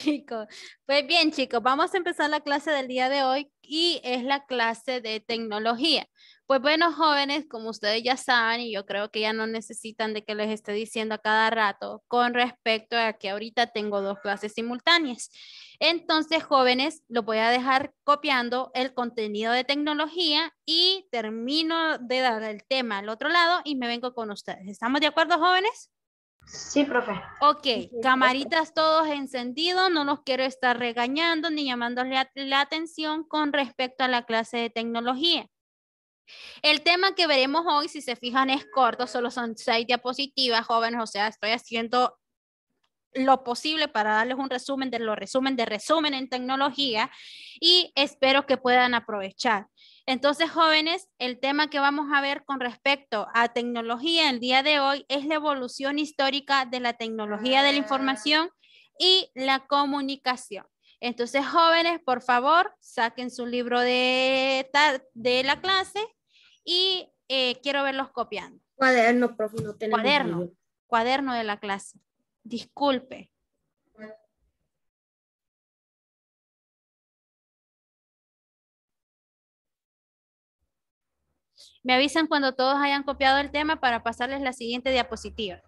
chicos. Pues bien, chicos, vamos a empezar la clase del día de hoy y es la clase de tecnología. Pues bueno, jóvenes, como ustedes ya saben, y yo creo que ya no necesitan de que les esté diciendo a cada rato con respecto a que ahorita tengo dos clases simultáneas. Entonces, jóvenes, lo voy a dejar copiando el contenido de tecnología y termino de dar el tema al otro lado y me vengo con ustedes. ¿Estamos de acuerdo, jóvenes? Sí, profe. Ok, camaritas todos encendidos, no los quiero estar regañando ni llamándoles la, atención con respecto a la clase de tecnología. El tema que veremos hoy, si se fijan, es corto, solo son seis diapositivas, jóvenes, o sea, estoy haciendo lo posible para darles un resumen de los resumen de resumen en tecnología y espero que puedan aprovechar. Entonces, jóvenes, el tema que vamos a ver con respecto a tecnología el día de hoy es la evolución histórica de la tecnología de la información y la comunicación. Entonces, jóvenes, por favor, saquen su libro de, la clase y eh, quiero verlos copiando. Cuaderno, profe, Cuaderno, cuaderno de la clase. Disculpe. Me avisan cuando todos hayan copiado el tema para pasarles la siguiente diapositiva.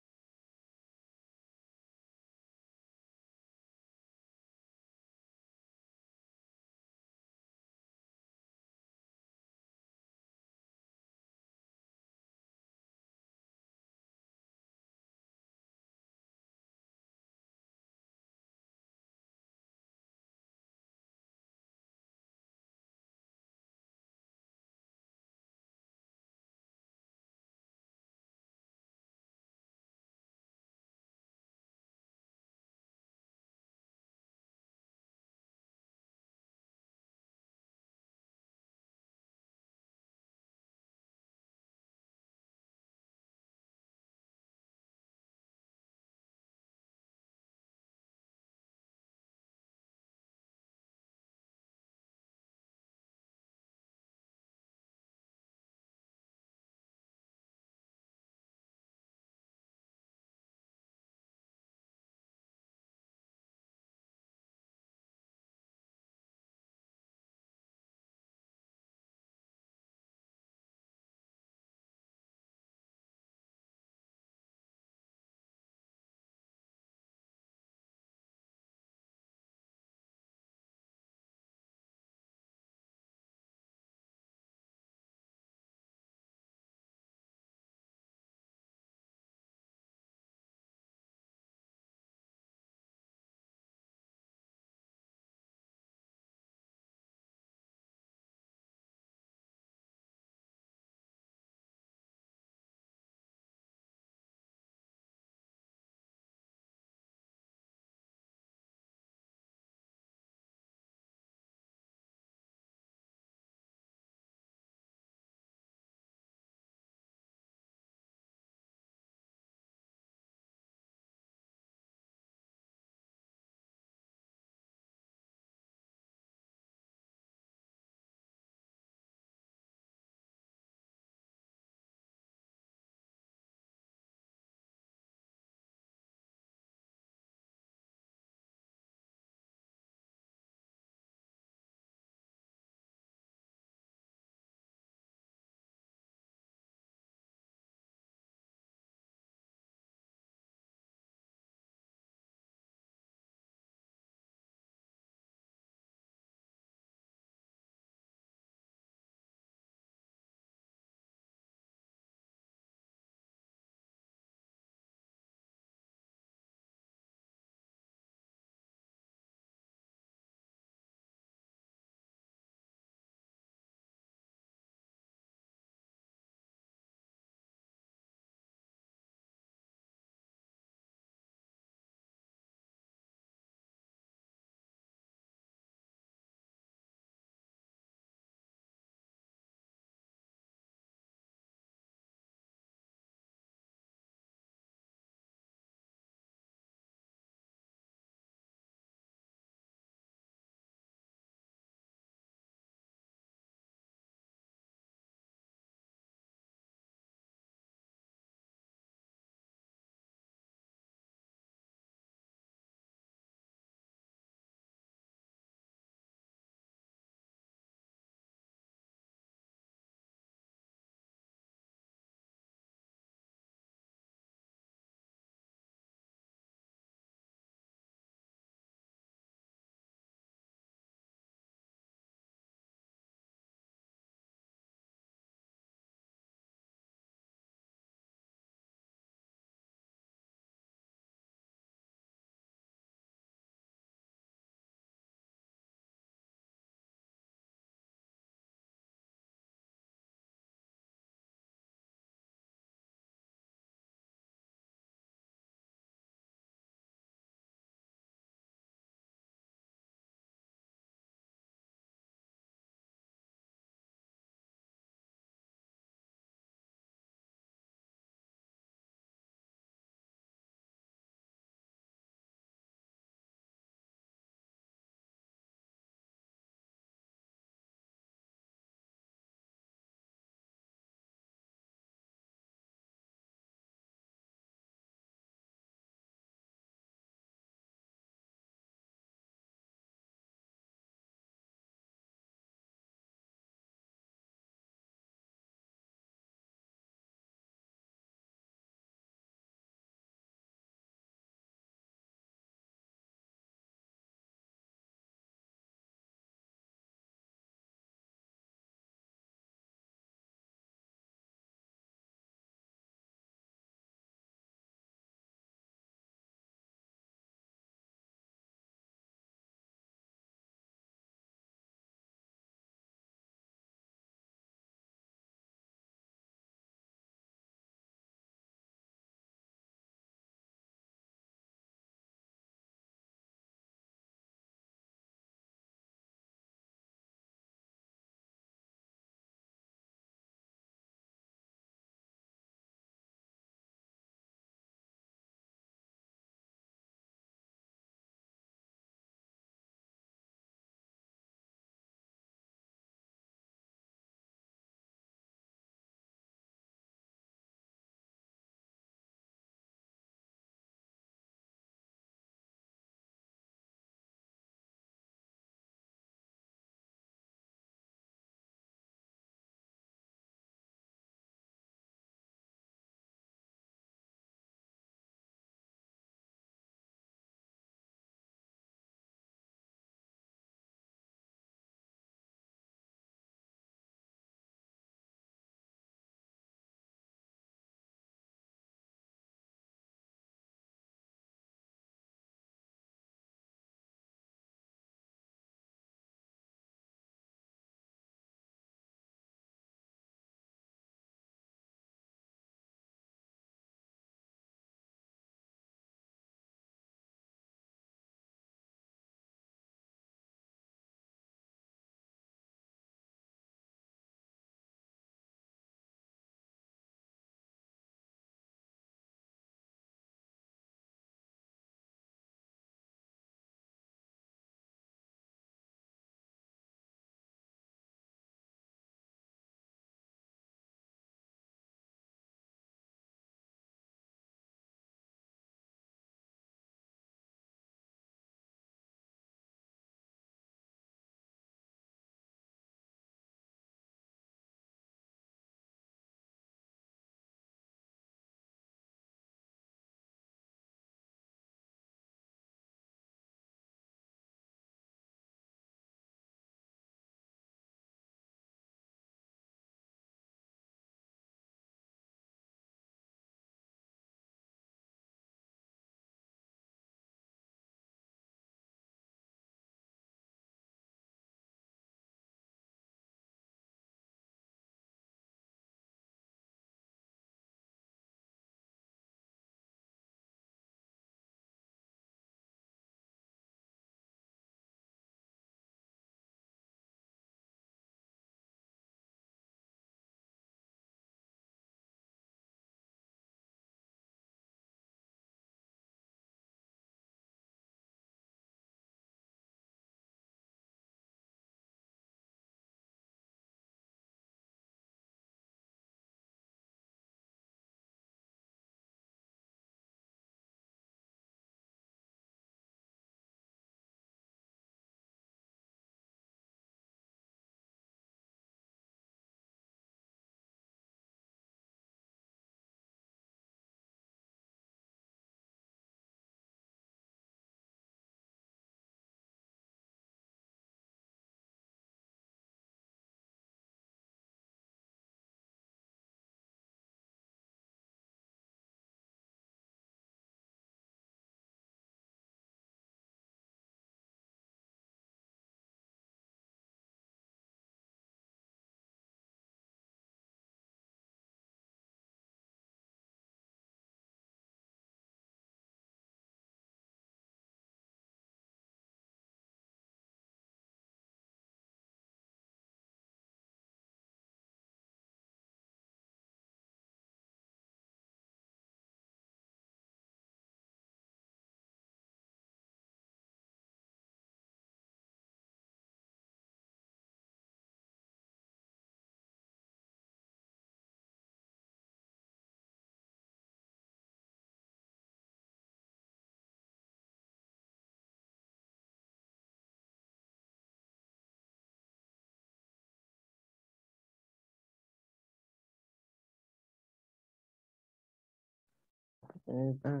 Eh, ah,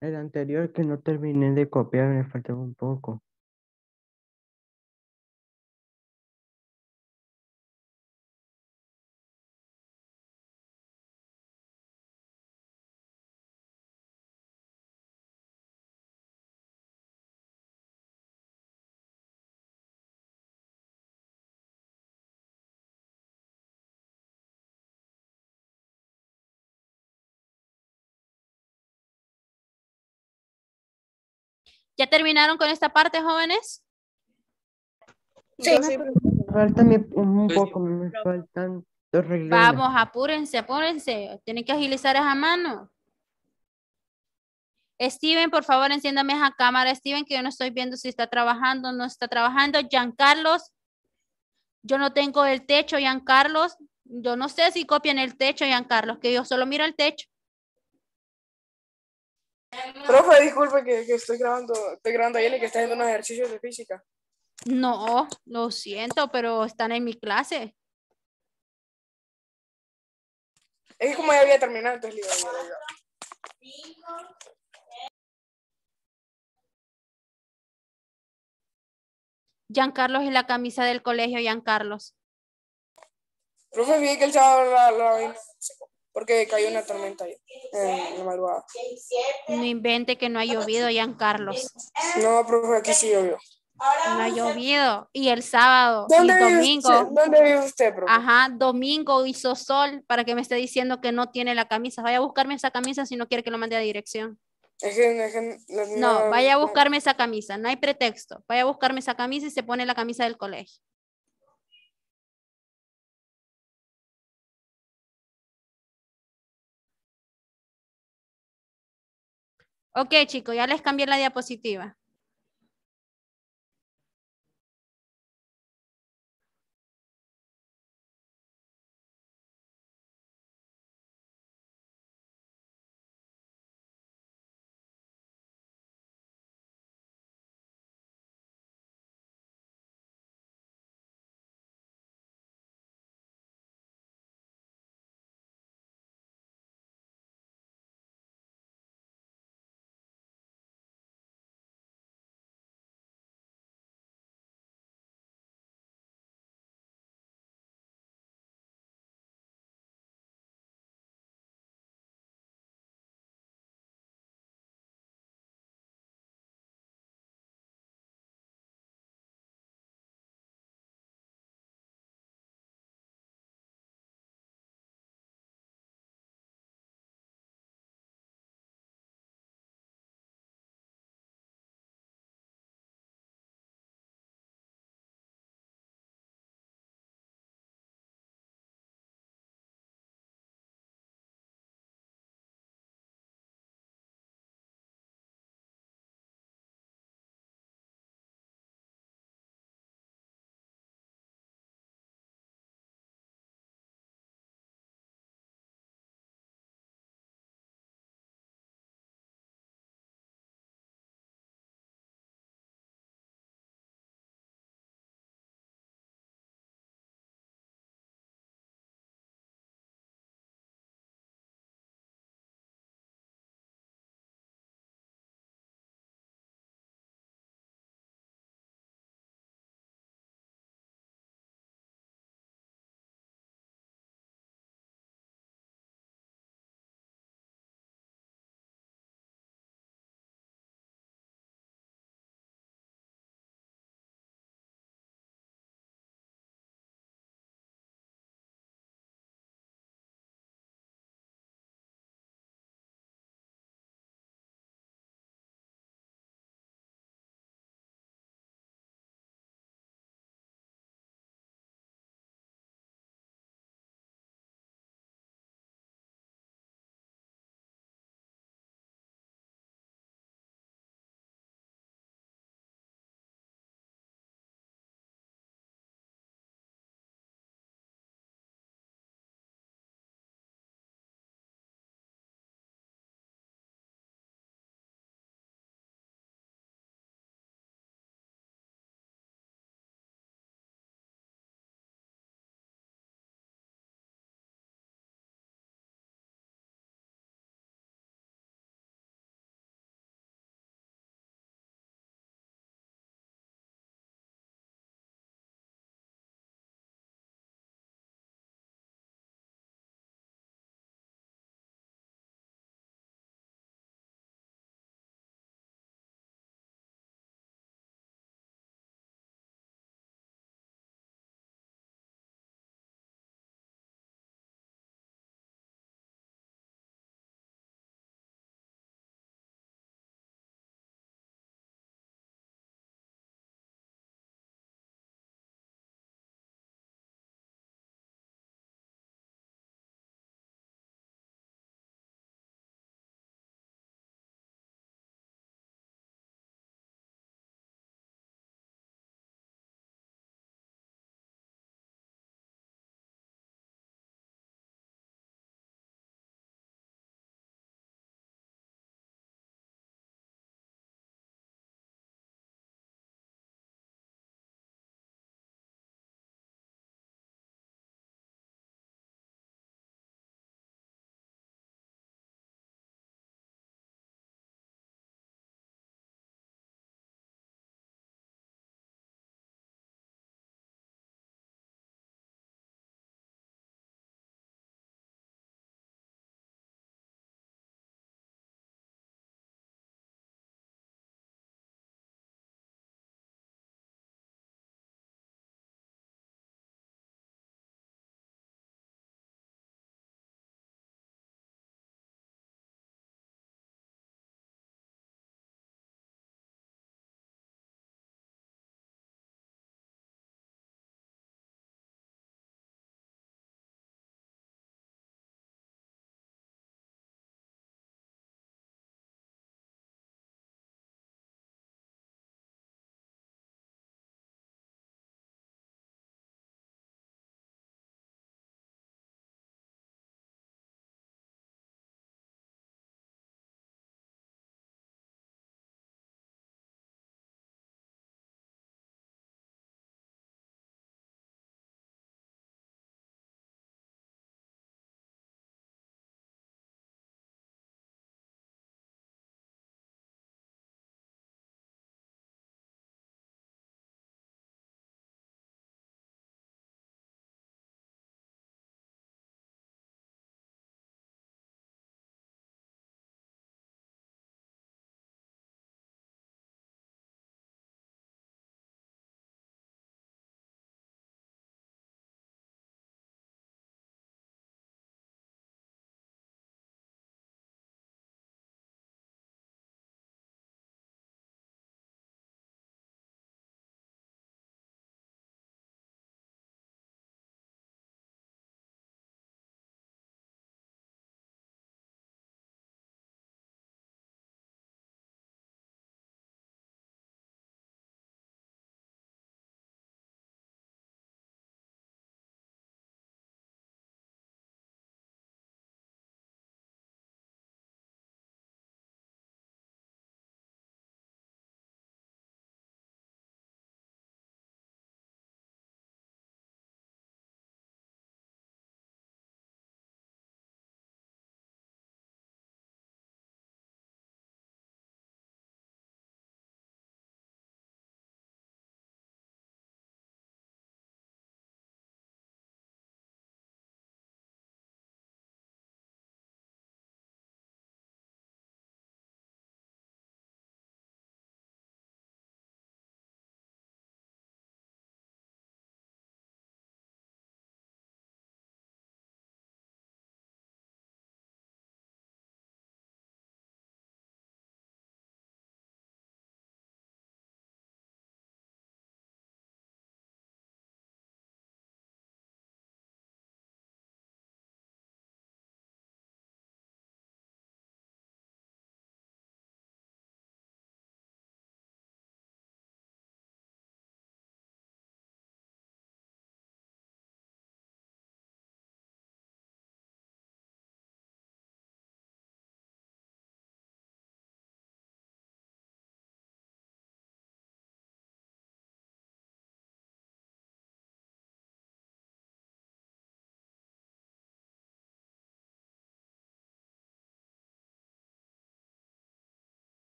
el anterior que no terminé de copiar me faltaba un poco. ¿Ya terminaron con esta parte, jóvenes? Sí, sí. un pues poco, me faltan dos reglas. Vamos, apúrense, apúrense. Tienen que agilizar esa mano. Steven, por favor, enciéndame esa cámara. Steven, que yo no estoy viendo si está trabajando o no está trabajando. Carlos, yo no tengo el techo, Carlos. Yo no sé si copian el techo, Carlos, que yo solo miro el techo. Profe, disculpe que, estoy grabando, estoy grabando a que está haciendo unos ejercicios de física. No, lo siento, pero están en mi clase. Es como ya había terminado, entonces le Giancarlos es la camisa del colegio, Giancarlos. Profe, vi que el chavo lo la, la, porque cayó una tormenta en la No invente que no ha llovido, en Carlos. No, profe, aquí sí llovió. No ha llovido. Y el sábado domingo. ¿Dónde vive usted, profe? Ajá, domingo hizo sol para que me esté diciendo que no tiene la camisa. Vaya a buscarme esa camisa si no quiere que lo mande a dirección. no, no, vaya a buscarme esa camisa, no hay pretexto. Vaya a buscarme esa camisa y se pone la camisa del colegio. Ok, chicos, ya les cambié la diapositiva.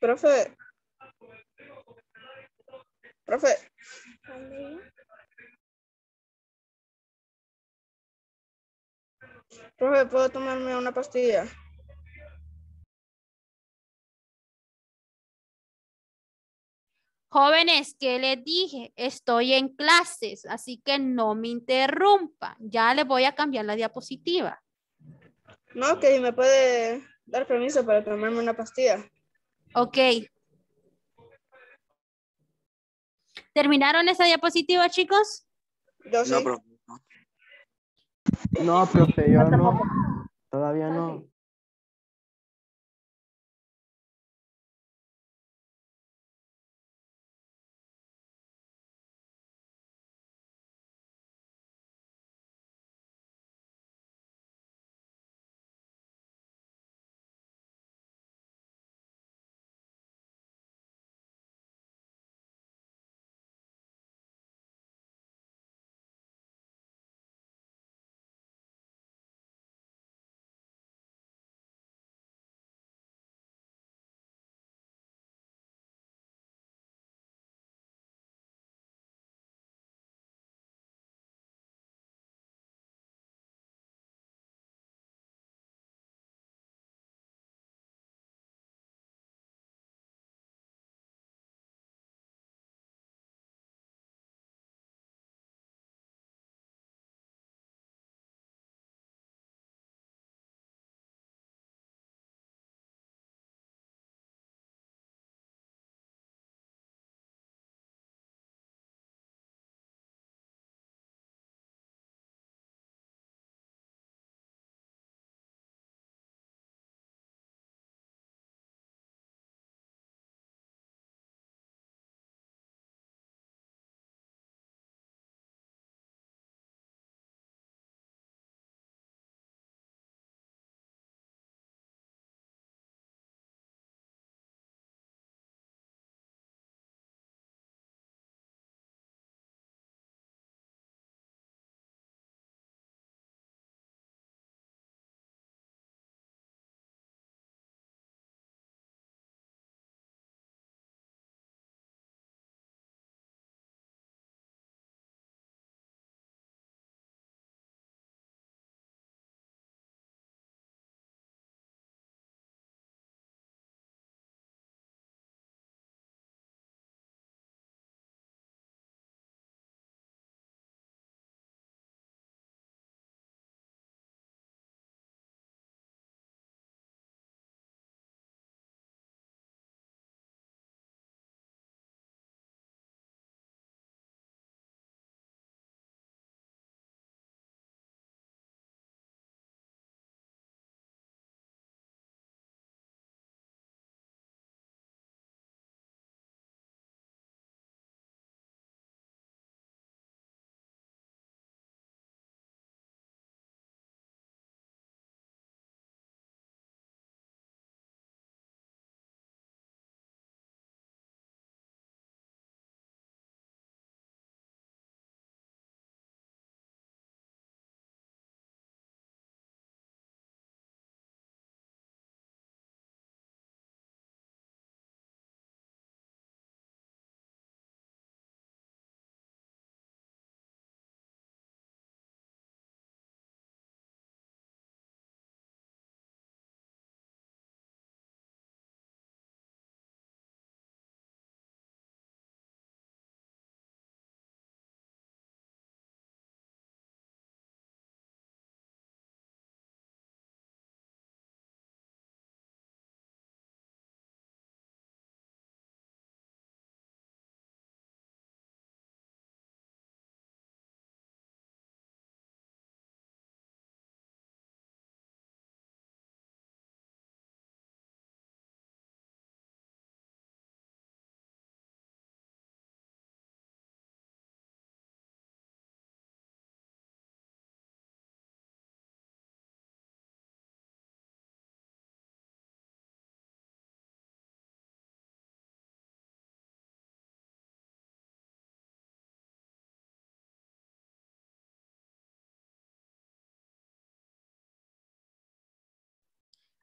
Profe. Profe. Profe, ¿puedo tomarme una pastilla? Jóvenes, ¿qué les dije? Estoy en clases, así que no me interrumpa. Ya les voy a cambiar la diapositiva. No, que me puede dar permiso para tomarme una pastilla. Ok. ¿Terminaron esa diapositiva, chicos? No, profe. No, profe, yo no. Todavía no. Ah,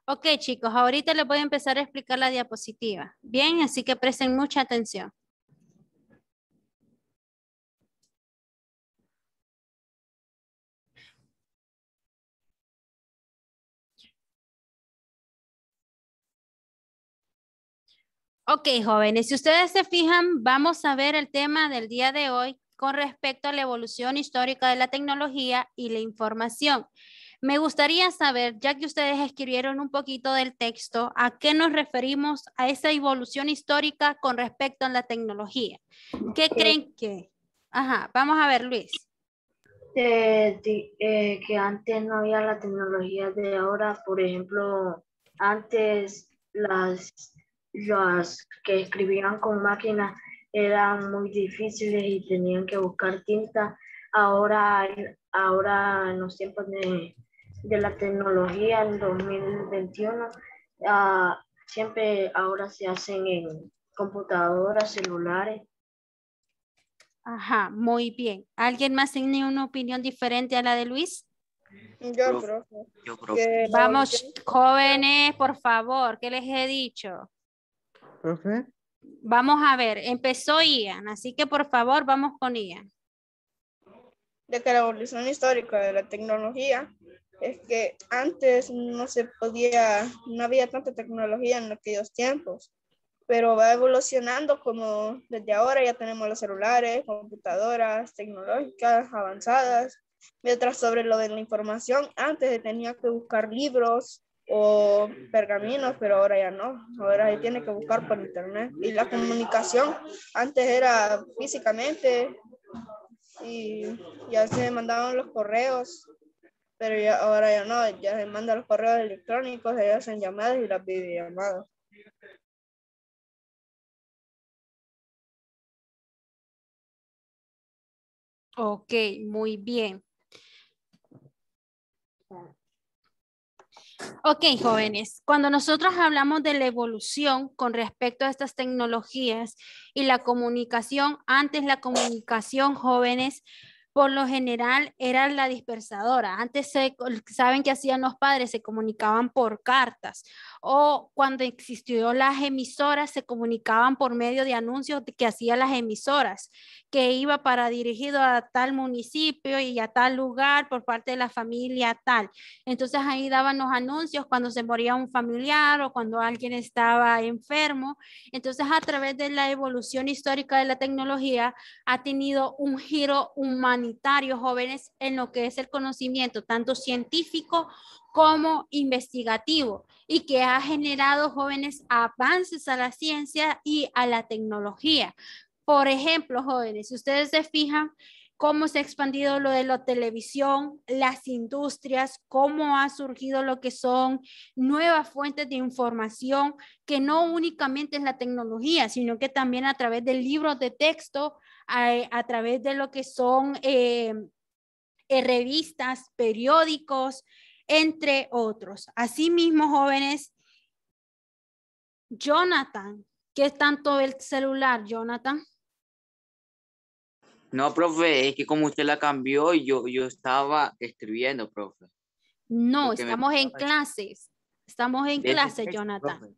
Ok, chicos, ahorita les voy a empezar a explicar la diapositiva. Bien, así que presten mucha atención. Ok, jóvenes, si ustedes se fijan, vamos a ver el tema del día de hoy con respecto a la evolución histórica de la tecnología y la información. Me gustaría saber, ya que ustedes escribieron un poquito del texto, a qué nos referimos a esa evolución histórica con respecto a la tecnología. ¿Qué creen que? Ajá, vamos a ver, Luis. Eh, eh, que antes no había la tecnología de ahora, por ejemplo, antes las, las que escribían con máquina eran muy difíciles y tenían que buscar tinta. Ahora, ahora en los tiempos de de la tecnología en 2021 ah, siempre ahora se hacen en computadoras, celulares. Ajá, muy bien. ¿Alguien más tiene una opinión diferente a la de Luis? Yo, profe. Yo, Vamos, jóvenes, por favor, ¿qué les he dicho? Profe. Vamos a ver, empezó Ian, así que por favor, vamos con Ian. De la evolución histórica de la tecnología es que antes no se podía, no había tanta tecnología en aquellos tiempos, pero va evolucionando como desde ahora ya tenemos los celulares, computadoras tecnológicas avanzadas, mientras sobre lo de la información, antes tenía que buscar libros o pergaminos, pero ahora ya no, ahora se tiene que buscar por internet. Y la comunicación antes era físicamente y, ya se mandaban los correos pero ya, ahora ya no, ya se mandan los correos electrónicos, ya hacen llamadas y las videollamadas. Ok, muy bien. Ok, jóvenes, cuando nosotros hablamos de la evolución con respecto a estas tecnologías y la comunicación, antes la comunicación, jóvenes, por lo general era la dispersadora. Antes saben que hacían los padres, se comunicaban por cartas o cuando existió las emisoras, se comunicaban por medio de anuncios que hacían las emisoras, que iba para dirigido a tal municipio y a tal lugar por parte de la familia tal. Entonces ahí daban los anuncios cuando se moría un familiar o cuando alguien estaba enfermo. Entonces a través de la evolución histórica de la tecnología ha tenido un giro humanitario, jóvenes, en lo que es el conocimiento, tanto científico como investigativo y que ha generado jóvenes avances a la ciencia y a la tecnología. Por ejemplo, jóvenes, si ustedes se fijan, cómo se ha expandido lo de la televisión, las industrias, cómo ha surgido lo que son nuevas fuentes de información, que no únicamente es la tecnología, sino que también a través de libros de texto, a, través de lo que son eh, eh, revistas, periódicos, entre otros. Asimismo, jóvenes, Jonathan, ¿qué es tanto el celular, Jonathan? No, profe, es que como usted la cambió, yo, yo estaba escribiendo, profe. No, estamos en clases. Estamos en clases, Jonathan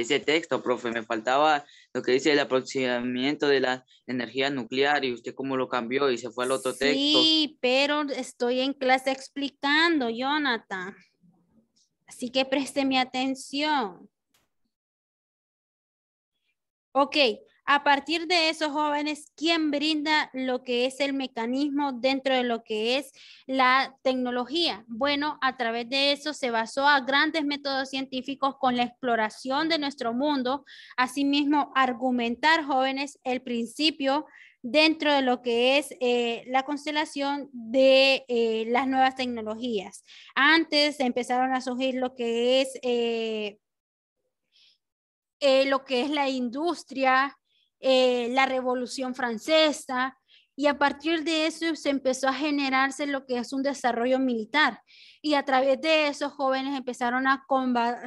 ese texto, profe, me faltaba lo que dice el aproximamiento de la energía nuclear y usted cómo lo cambió y se fue al otro texto. Sí, pero estoy en clase explicando, Jonathan. Así que preste mi atención. Ok, a partir de esos jóvenes, ¿quién brinda lo que es el mecanismo dentro de lo que es la tecnología? Bueno, a través de eso se basó a grandes métodos científicos con la exploración de nuestro mundo, asimismo argumentar jóvenes el principio dentro de lo que es eh, la constelación de eh, las nuevas tecnologías. Antes empezaron a surgir lo que es eh, lo que es la industria, eh, la Revolución Francesa, y a partir de eso se empezó a generarse lo que es un desarrollo militar. Y a través de eso jóvenes empezaron a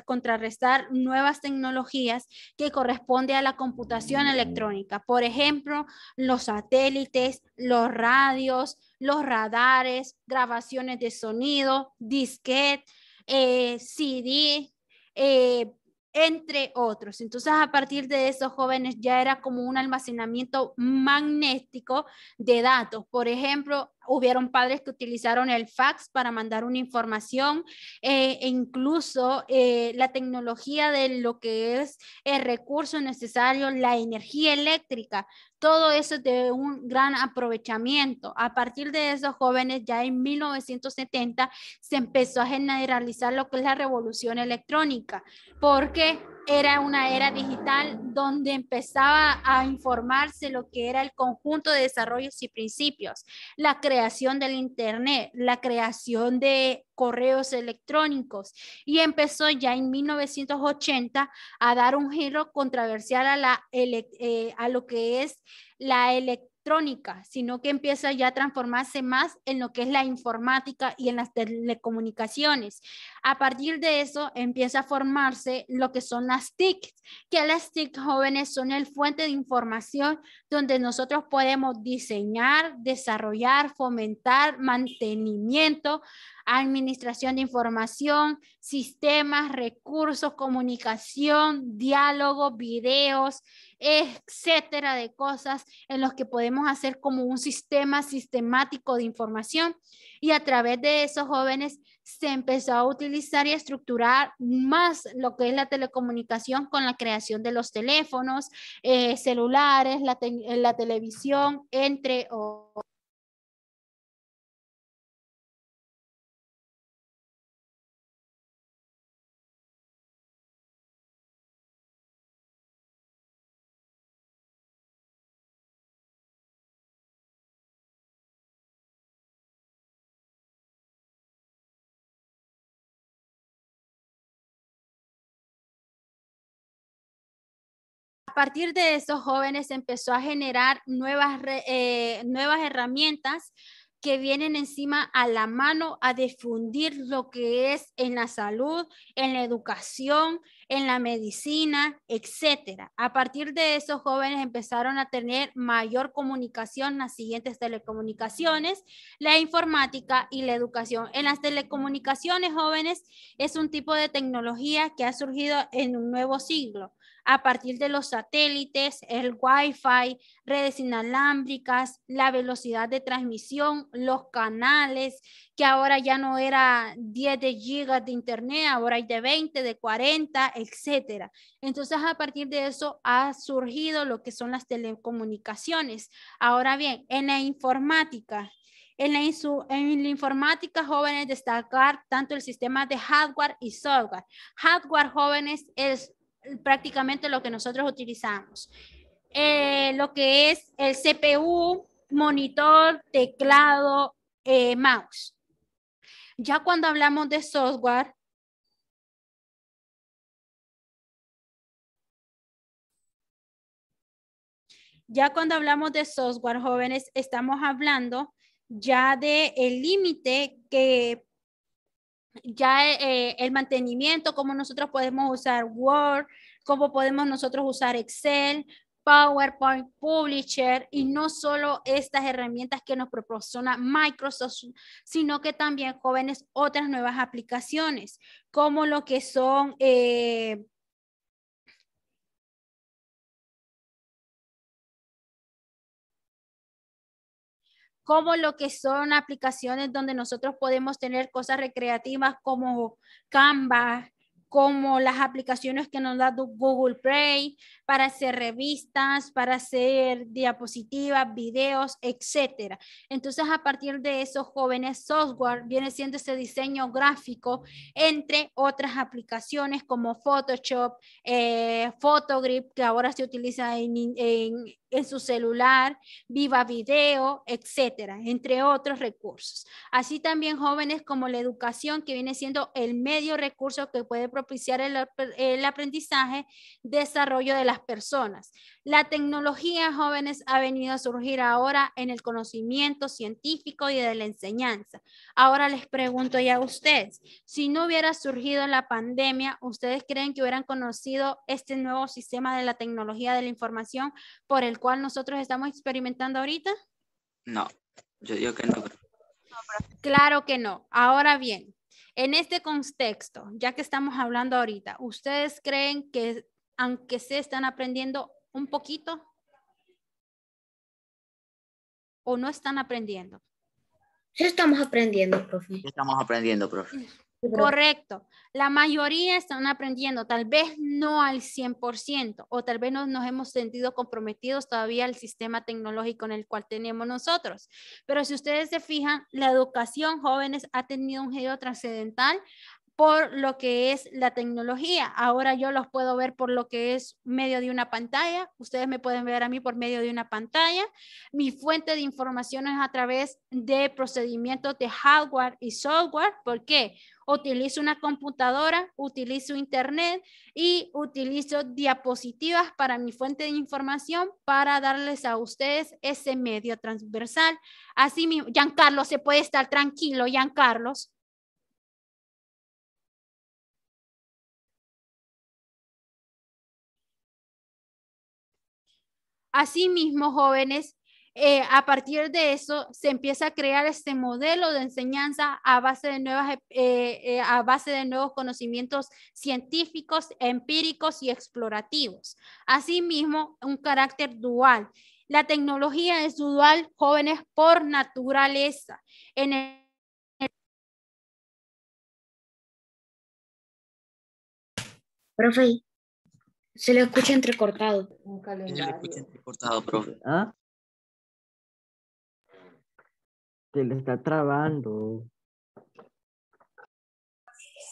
contrarrestar nuevas tecnologías que corresponden a la computación electrónica. Por ejemplo, los satélites, los radios, los radares, grabaciones de sonido, disquet eh, CD, eh, entre otros. Entonces, a partir de esos jóvenes ya era como un almacenamiento magnético de datos. Por ejemplo, hubieron padres que utilizaron el fax para mandar una información eh, e incluso eh, la tecnología de lo que es el recurso necesario, la energía eléctrica, todo eso de un gran aprovechamiento. A partir de esos jóvenes, ya en 1970 se empezó a generalizar lo que es la revolución electrónica, porque era una era digital donde empezaba a informarse lo que era el conjunto de desarrollos y principios, la creación del Internet, la creación de correos electrónicos y empezó ya en 1980 a dar un giro controversial a, eh, lo que es la electricidad electrónica, sino que empieza ya a transformarse más en lo que es la informática y en las telecomunicaciones. A partir de eso empieza a formarse lo que son las TIC, que las TIC jóvenes son el fuente de información donde nosotros podemos diseñar, desarrollar, fomentar mantenimiento, administración de información, sistemas, recursos, comunicación, diálogo, videos, etcétera de cosas en los que podemos hacer como un sistema sistemático de información. Y a través de esos jóvenes se empezó a utilizar y a estructurar más lo que es la telecomunicación con la creación de los teléfonos, eh, celulares, la, la televisión, entre otros. A partir de esos jóvenes empezó a generar nuevas, eh, nuevas herramientas que vienen encima a la mano a difundir lo que es en la salud, en la educación, en la medicina, etcétera. A partir de esos jóvenes empezaron a tener mayor comunicación las siguientes telecomunicaciones, la informática y la educación. En las telecomunicaciones jóvenes es un tipo de tecnología que ha surgido en un nuevo siglo a partir de los satélites, el Wi-Fi, redes inalámbricas, la velocidad de transmisión, los canales, que ahora ya no era 10 gigas de internet, ahora hay de 20, de 40, etcétera. Entonces, a partir de eso ha surgido lo que son las telecomunicaciones. Ahora bien, en la informática, en en la, informática, jóvenes, destacar tanto el sistema de hardware y software. Hardware, jóvenes, es prácticamente lo que nosotros utilizamos. Eh, lo que es el CPU, monitor, teclado, eh, mouse. Ya cuando hablamos de software, ya cuando hablamos de software, jóvenes, estamos hablando ya del el límite que ya eh, el mantenimiento, cómo nosotros podemos usar Word, cómo podemos nosotros usar Excel, PowerPoint, Publisher y no solo estas herramientas que nos proporciona Microsoft, sino que también jóvenes otras nuevas aplicaciones, como lo que son eh, como lo que son aplicaciones donde nosotros podemos tener cosas recreativas como Canva, como las aplicaciones que nos da Google Play para hacer revistas, para hacer diapositivas, videos, etc. Entonces, a partir de esos jóvenes software viene siendo ese diseño gráfico, entre otras aplicaciones como Photoshop, eh, Photogrip, que ahora se utiliza en, en su celular, viva video, etcétera, entre otros recursos. Así también jóvenes como la educación, que viene siendo el medio recurso que puede propiciar el, aprendizaje, desarrollo de las personas. La tecnología, jóvenes, ha venido a surgir ahora en el conocimiento científico y de la enseñanza. Ahora les pregunto ya a ustedes, si no hubiera surgido la pandemia, ¿ustedes creen que hubieran conocido este nuevo sistema de la tecnología de la información por el cual nosotros estamos experimentando ahorita? No, yo digo que no. Claro que no. Ahora bien, en este contexto, ya que estamos hablando ahorita, ¿ustedes creen que aunque se están aprendiendo un poquito o no están aprendiendo? estamos aprendiendo, profe. Estamos aprendiendo, profe. Correcto. La mayoría están aprendiendo, tal vez no al 100% o tal vez no nos hemos sentido comprometidos todavía al sistema tecnológico en el cual tenemos nosotros. Pero si ustedes se fijan, la educación jóvenes ha tenido un giro trascendental por lo que es la tecnología. Ahora yo los puedo ver por lo que es medio de una pantalla. Ustedes me pueden ver a mí por medio de una pantalla. Mi fuente de información es a través de procedimientos de hardware y software. ¿Por qué? Utilizo una computadora, utilizo internet y utilizo diapositivas para mi fuente de información para darles a ustedes ese medio transversal. Así mismo, Giancarlo, se puede estar tranquilo, Giancarlo, Asimismo, jóvenes, eh, a partir de eso se empieza a crear este modelo de enseñanza a base de, nuevas, eh, eh, a base de nuevos conocimientos científicos, empíricos y explorativos. Asimismo, un carácter dual. La tecnología es dual, jóvenes, por naturaleza. En Profe, se le escucha entrecortado. Un Se le escucha entrecortado, profe. ¿Ah? Se le está trabando.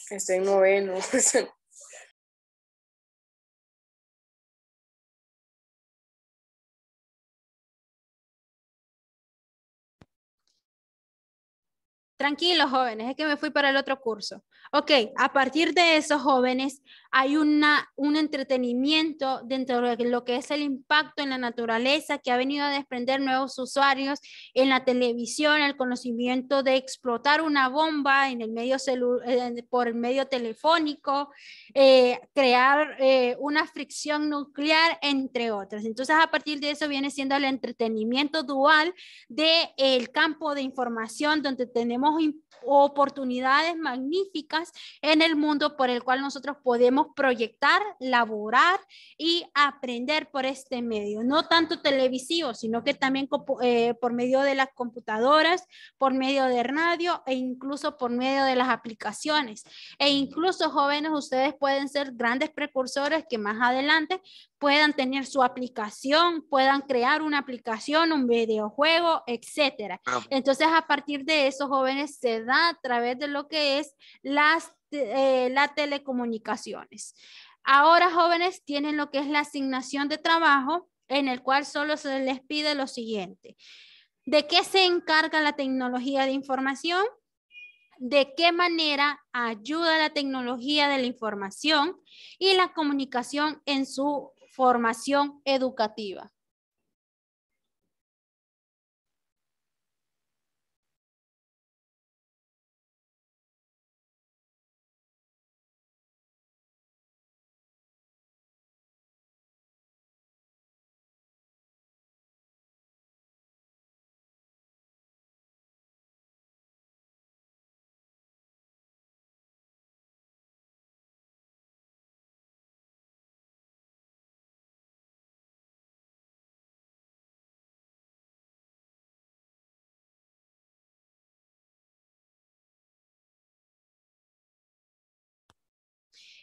Estoy en noveno. Pues. tranquilo jóvenes, es que me fui para el otro curso. Ok, a partir de esos jóvenes hay una, un entretenimiento dentro de lo que es el impacto en la naturaleza que ha venido a desprender nuevos usuarios en la televisión, el conocimiento de explotar una bomba en el medio por el medio telefónico, eh, crear eh, una fricción nuclear, entre otras. Entonces, a partir de eso viene siendo el entretenimiento dual del el campo de información donde tenemos oportunidades magníficas en el mundo por el cual nosotros podemos proyectar, laborar y aprender por este medio, no tanto televisivo, sino que también eh, por medio de las computadoras, por medio de radio e incluso por medio de las aplicaciones. E incluso jóvenes, ustedes pueden ser grandes precursores que más adelante puedan tener su aplicación, puedan crear una aplicación, un videojuego, etcétera. Entonces, a partir de eso, jóvenes, se da a través de lo que es la las, eh, telecomunicaciones. Ahora jóvenes tienen lo que es la asignación de trabajo en el cual solo se les pide lo siguiente. ¿De qué se encarga la tecnología de información? ¿De qué manera ayuda la tecnología de la información y la comunicación en su formación educativa?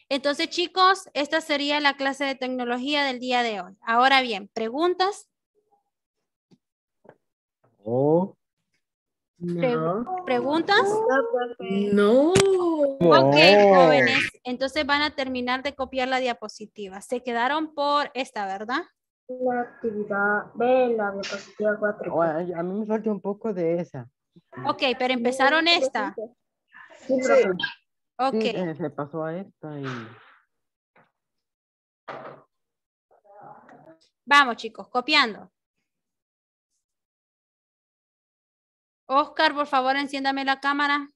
Entonces, chicos, esta sería la clase de tecnología del día de hoy. Ahora bien, ¿preguntas? ¿Preguntas? No. Ok, jóvenes. Entonces van a terminar de copiar la diapositiva. Se quedaron por esta, ¿verdad? La actividad de la diapositiva 4. a mí me falta un poco de esa. Ok, pero empezaron esta. Sí. Ok. se eh, pasó a esta y... Vamos, chicos, copiando. Oscar, por favor, enciéndame la cámara.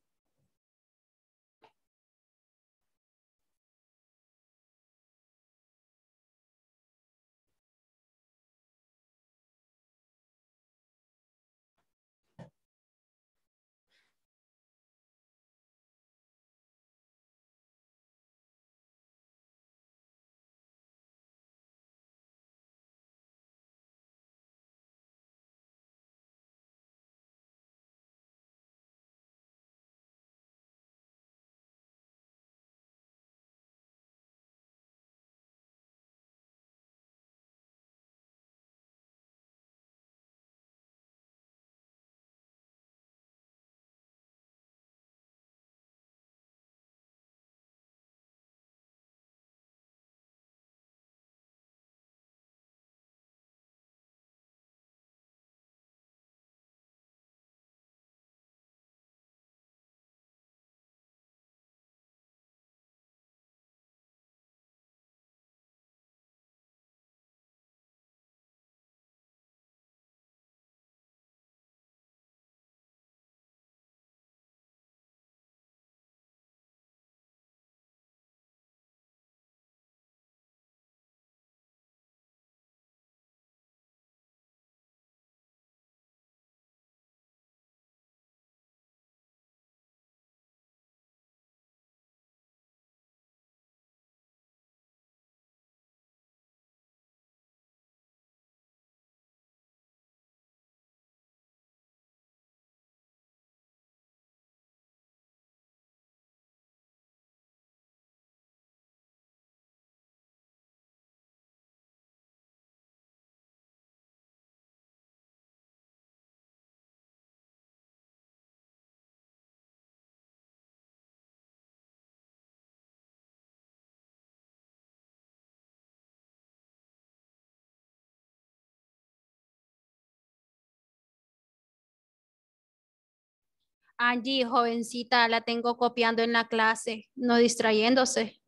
Angie, jovencita, la tengo copiando en la clase, no distrayéndose.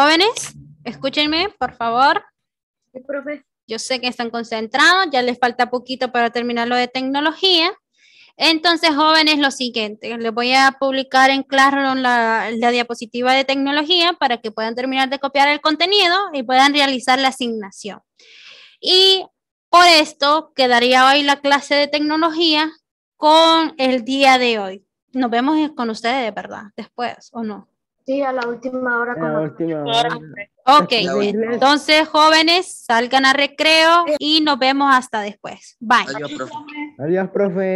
Jóvenes, escúchenme, por favor. Yo sé que están concentrados, ya les falta poquito para terminar lo de tecnología. Entonces, jóvenes, lo siguiente, les voy a publicar en Classroom la, la diapositiva de tecnología para que puedan terminar de copiar el contenido y puedan realizar la asignación. Y por esto quedaría hoy la clase de tecnología con el día de hoy. Nos vemos con ustedes, ¿verdad? Después, ¿o no? Sí, a la última hora. Con Ok, entonces jóvenes, salgan a recreo y nos vemos hasta después. Bye. Adiós, profe. Adiós, profe.